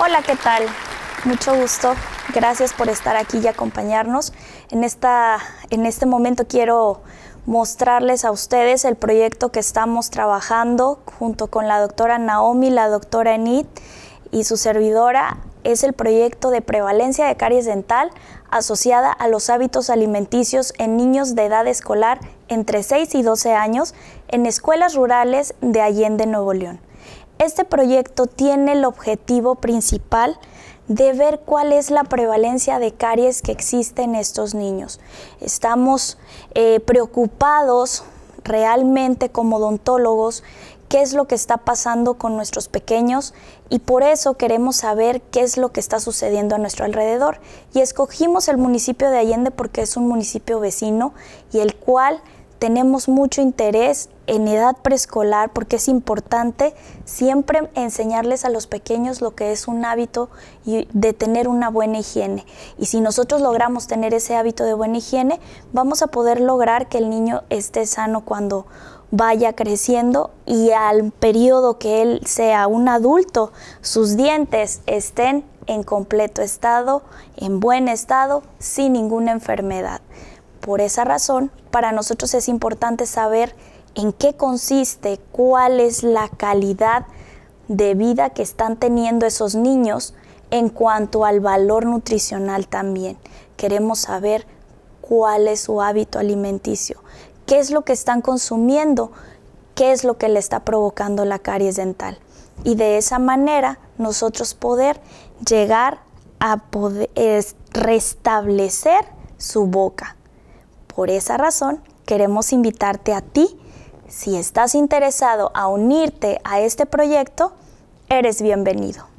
Hola, ¿qué tal? Mucho gusto. Gracias por estar aquí y acompañarnos. En, esta, en este momento quiero mostrarles a ustedes el proyecto que estamos trabajando junto con la doctora Naomi, la doctora Enid y su servidora. Es el proyecto de prevalencia de caries dental asociada a los hábitos alimenticios en niños de edad escolar entre 6 y 12 años en escuelas rurales de Allende, Nuevo León. Este proyecto tiene el objetivo principal de ver cuál es la prevalencia de caries que existe en estos niños. Estamos eh, preocupados realmente como odontólogos qué es lo que está pasando con nuestros pequeños y por eso queremos saber qué es lo que está sucediendo a nuestro alrededor. Y escogimos el municipio de Allende porque es un municipio vecino y el cual tenemos mucho interés en edad preescolar porque es importante siempre enseñarles a los pequeños lo que es un hábito y de tener una buena higiene. Y si nosotros logramos tener ese hábito de buena higiene, vamos a poder lograr que el niño esté sano cuando vaya creciendo y al periodo que él sea un adulto, sus dientes estén en completo estado, en buen estado, sin ninguna enfermedad. Por esa razón, para nosotros es importante saber en qué consiste, cuál es la calidad de vida que están teniendo esos niños en cuanto al valor nutricional también. Queremos saber cuál es su hábito alimenticio, qué es lo que están consumiendo, qué es lo que le está provocando la caries dental. Y de esa manera nosotros poder llegar a poder, restablecer su boca. Por esa razón, queremos invitarte a ti. Si estás interesado a unirte a este proyecto, eres bienvenido.